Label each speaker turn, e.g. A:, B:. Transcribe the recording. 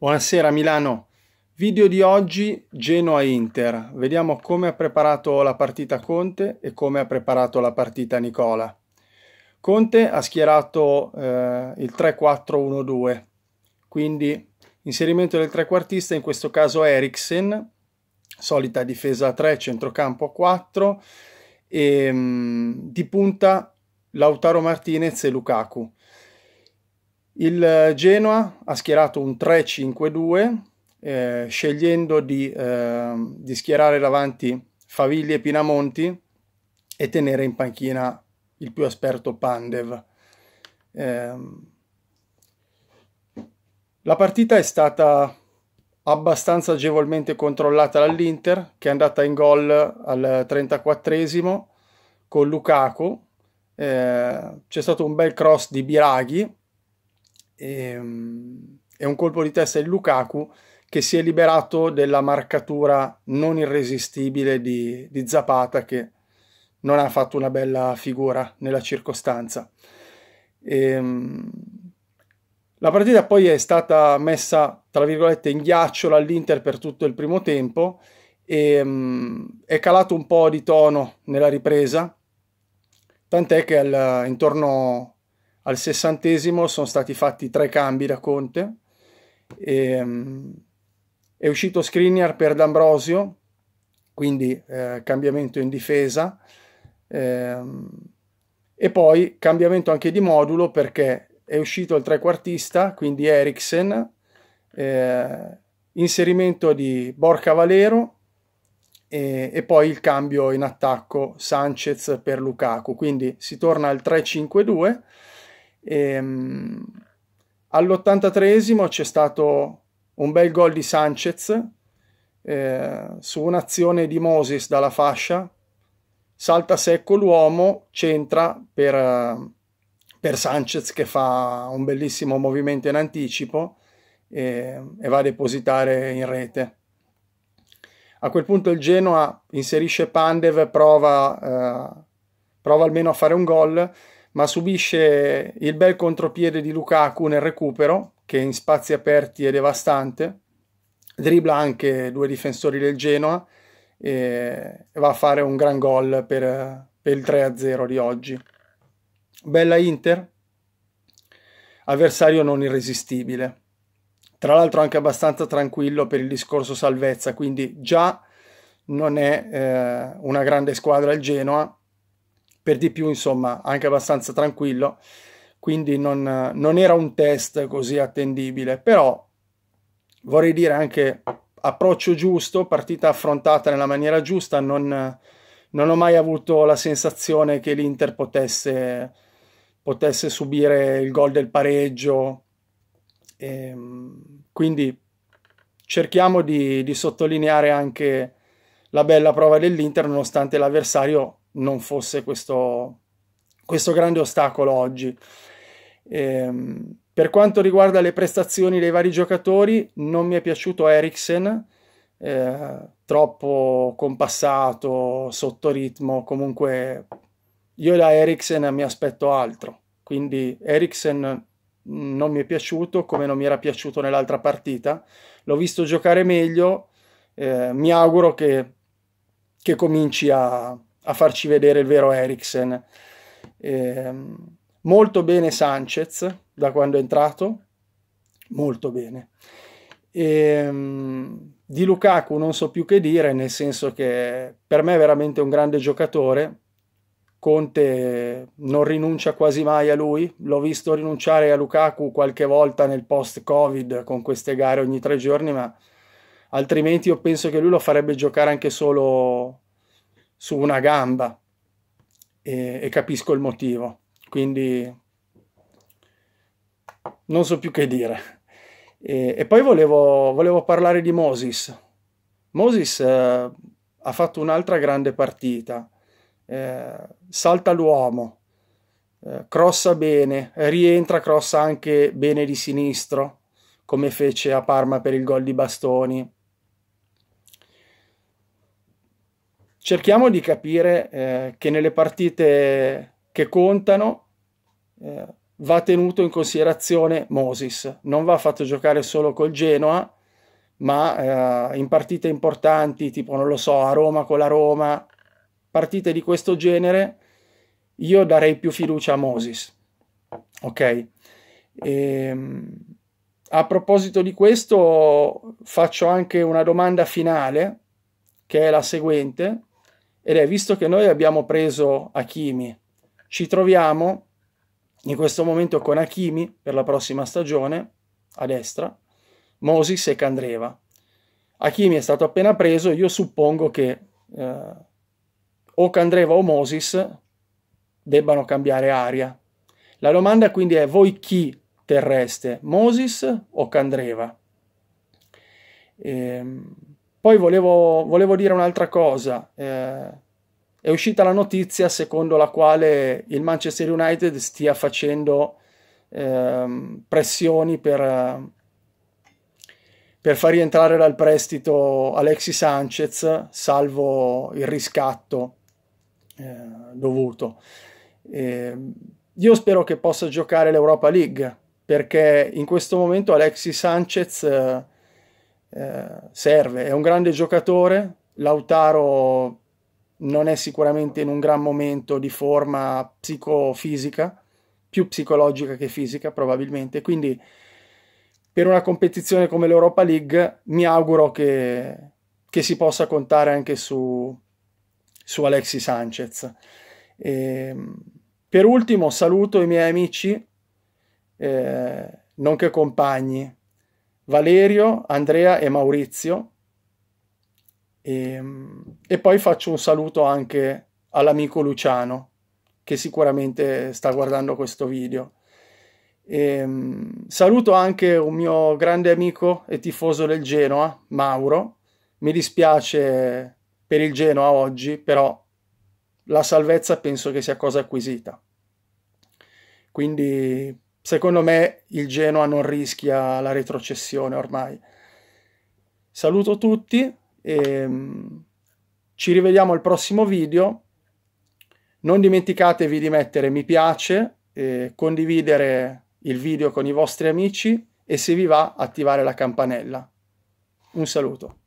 A: Buonasera Milano. Video di oggi Genoa-Inter. Vediamo come ha preparato la partita Conte e come ha preparato la partita Nicola. Conte ha schierato eh, il 3-4-1-2, quindi inserimento del trequartista, in questo caso Eriksen, solita difesa a 3, centrocampo a 4, e, mh, di punta Lautaro Martinez e Lukaku. Il eh, Genoa ha schierato un 3-5-2, eh, scegliendo di, eh, di, schierare davanti Favilli e Pinamonti e tenere in panchina il più esperto Pandev. Eh, la partita è stata abbastanza agevolmente controllata dall'Inter, che è andata in gol al 34 esimo con Lukaku. Eh, c'è stato un bel cross di Biraghi e, ehm, e un colpo di testa di Lukaku che si è liberato della marcatura non irresistibile di, di, Zapata che non ha fatto una bella figura nella circostanza. E, ehm, la partita poi è stata messa, tra virgolette, in ghiaccio dall'Inter per tutto il primo tempo e um, è calato un po' di tono nella ripresa, tant'è che al, intorno al sessantesimo sono stati fatti tre cambi da Conte. E, ehm, è uscito Skriniar per D'Ambrosio, quindi eh, cambiamento in difesa. Eh, e poi cambiamento anche di modulo perché è uscito il trequartista, quindi Eriksen, eh, inserimento di Borca Valero e, e, poi il cambio in attacco Sanchez per Lukaku. Quindi si torna al 3-5-2 Ehm, all'83 c'è stato un bel gol di Sanchez eh, su un'azione di Moses dalla fascia, salta secco l'uomo, centra per, per Sanchez che fa un bellissimo movimento in anticipo e, ehm, e va a depositare in rete. A quel punto il Genoa inserisce Pandev, prova, eh, prova almeno a fare un gol ma subisce il bel contropiede di Lukaku nel recupero, che in spazi aperti è devastante, dribla anche due difensori del Genoa e va a fare un gran gol per, per il 3-0 di oggi. Bella Inter, avversario non irresistibile. Tra l'altro anche abbastanza tranquillo per il discorso salvezza, quindi già non è eh, una grande squadra il Genoa, per di più insomma anche abbastanza tranquillo, quindi non, non era un test così attendibile, però vorrei dire anche approccio giusto, partita affrontata nella maniera giusta, non, non ho mai avuto la sensazione che l'Inter potesse, potesse subire il gol del pareggio, e, ehm, quindi cerchiamo di, di sottolineare anche la bella prova dell'Inter nonostante l'avversario non fosse questo, questo grande ostacolo oggi. Ehm, per quanto riguarda le prestazioni dei vari giocatori, non mi è piaciuto Eriksen, eh, troppo compassato, sotto ritmo, comunque io da Eriksen mi aspetto altro, quindi Eriksen non mi è piaciuto come non mi era piaciuto nell'altra partita, l'ho visto giocare meglio, eh, mi auguro che, che cominci a, a farci vedere il vero Eriksen. Eh, molto bene Sanchez da quando è entrato, molto bene. E, ehm, di Lukaku non so più che dire, nel senso che per me è veramente un grande giocatore. Conte non rinuncia quasi mai a lui, l'ho visto rinunciare a Lukaku qualche volta nel post-Covid con queste gare ogni tre giorni, ma altrimenti io penso che lui lo farebbe giocare anche solo su una gamba e, e capisco il motivo. Quindi non so più che dire. E, e poi volevo, volevo, parlare di Moses. Moses eh, ha fatto un'altra grande partita. Eh, salta l'uomo, eh, crossa bene, rientra, crossa anche bene di sinistro, come fece a Parma per il gol di Bastoni. cerchiamo di capire eh, che nelle partite che contano eh, va tenuto in considerazione Moses, non va fatto giocare solo col Genoa, ma eh, in partite importanti, tipo non lo so, a Roma con la Roma, partite di questo genere, io darei più fiducia a Moses. Ok? E, ehm, a proposito di questo, faccio anche una domanda finale, che è la seguente. Ed è visto che noi abbiamo preso Hakimi, ci troviamo in questo momento con Hakimi per la prossima stagione a destra, Moses e Candreva. Hakimi è stato appena preso, io suppongo che eh, o Candreva o Moses debbano cambiare aria. La domanda quindi è voi chi terreste, Moses o Candreva? Ehm, poi volevo, volevo dire un'altra cosa. Eh, è uscita la notizia secondo la quale il Manchester United stia facendo eh, pressioni per, per far rientrare dal prestito Alexis Sanchez, salvo il riscatto eh, dovuto. Eh, io spero che possa giocare l'Europa League, perché in questo momento Alexis Sanchez eh, eh, serve, è un grande giocatore, Lautaro non è sicuramente in un gran momento di forma psicofisica, più psicologica che fisica probabilmente, quindi per una competizione come l'Europa League mi auguro che, che si possa contare anche su, su Alexi Sanchez. E, ehm, per ultimo saluto i miei amici, eh, nonché compagni, Valerio, Andrea e Maurizio. E, ehm, e poi faccio un saluto anche all'amico Luciano, che sicuramente sta guardando questo video. E, ehm, saluto anche un mio grande amico e tifoso del Genoa, Mauro. Mi dispiace per il Genoa oggi, però la salvezza penso che sia cosa acquisita. Quindi Secondo me il Genoa non rischia la retrocessione ormai. Saluto tutti e ehm, ci rivediamo al prossimo video. Non dimenticatevi di mettere mi piace, condividere il video con i vostri amici e se vi va attivare la campanella. Un saluto.